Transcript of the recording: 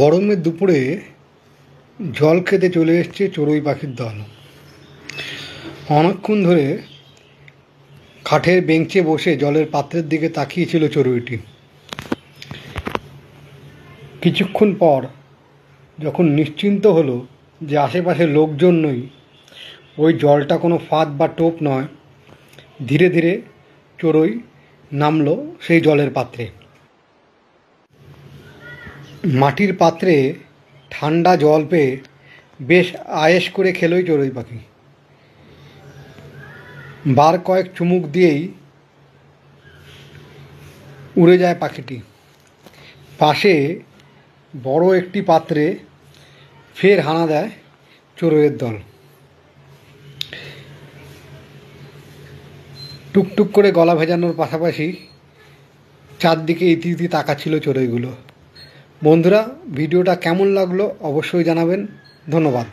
গরমের দুপুরে জল খেতে চলে এসছে চড়ুই পাখির দল অনেকক্ষণ ধরে কাঠের বেঞ্চে বসে জলের পাত্রের দিকে তাকিয়েছিল চড়ুইটি কিছুক্ষণ পর যখন নিশ্চিন্ত হলো যে আশেপাশে লোকজন নই ওই জলটা কোনো ফাঁদ বা টোপ নয় ধীরে ধীরে চড়ুই নামলো সেই জলের পাত্রে মাটির পাত্রে ঠান্ডা জল পেয়ে বেশ আয়েস করে খেলোই চড়ুই পাখি বার কয়েক চুমুক দিয়েই উড়ে যায় পাখিটি পাশে বড় একটি পাত্রে ফের হানা দেয় চড়ুয়ের দল টুকটুক করে গলা ভেজানোর পাশাপাশি চারদিকে ইতি ইতি তাকাচ্ছিল চড়ুইগুলো বন্ধুরা ভিডিওটা কেমন লাগলো অবশ্যই জানাবেন ধন্যবাদ